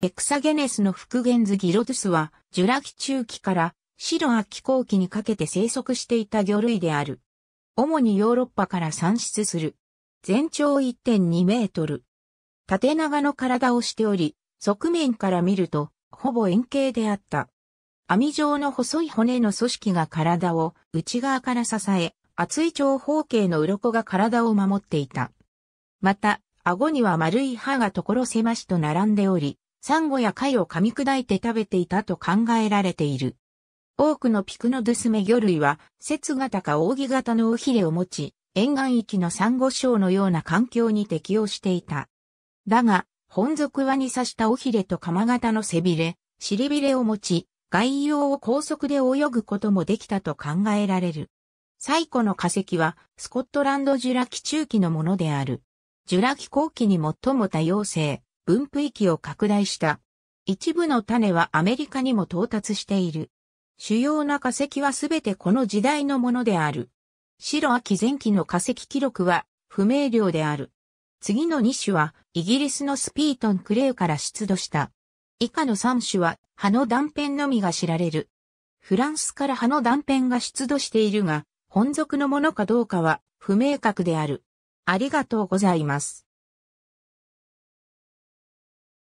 ヘクサゲネスの復元図ギロトゥスは、ジュラ紀中期からシロア紀後期にかけて生息していた魚類である。主にヨーロッパから産出する。全長1.2メートル。縦長の体をしており、側面から見ると、ほぼ円形であった。網状の細い骨の組織が体を内側から支え、厚い長方形の鱗が体を守っていた。また、顎には丸い歯が所狭しと並んでおり、サンゴや貝を噛み砕いて食べていたと考えられている。多くのピクノドゥスメ魚類は、節型か扇型の尾ひれを持ち、沿岸域のサンゴ礁のような環境に適応していた。だが、本属はに刺した尾ひれと釜型の背びれ、尻びれを持ち、外洋を高速で泳ぐこともできたと考えられる。最古の化石は、スコットランドジュラ紀中期のものである。ジュラ紀後期に最も多様性、分布域を拡大した。一部の種はアメリカにも到達している。主要な化石はすべてこの時代のものである。白亜紀前期の化石記録は不明瞭である。次の2種はイギリスのスピートン・クレイから出土した。以下の3種は葉の断片のみが知られる。フランスから葉の断片が出土しているが、本属のものかどうかは不明確である。ありがとうございます。